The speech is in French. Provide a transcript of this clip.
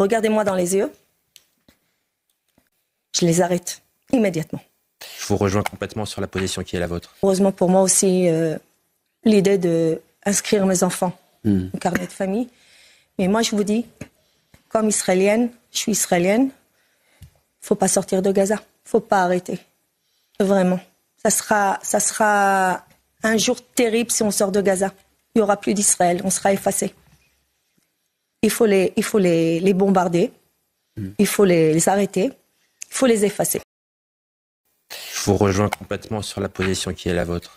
regardez-moi dans les yeux, je les arrête immédiatement. Je vous rejoins complètement sur la position qui est la vôtre. Heureusement pour moi aussi, euh, l'idée d'inscrire mes enfants hmm. au carnet de famille. Mais moi, je vous dis, comme israélienne, je suis israélienne, faut pas sortir de Gaza, faut pas arrêter. Vraiment. Ça sera, ça sera un jour terrible si on sort de Gaza. Il y aura plus d'Israël, on sera effacé il faut les, il faut les, bombarder, hmm. il faut les, les arrêter, il faut les effacer. Je vous rejoins complètement sur la position qui est la vôtre.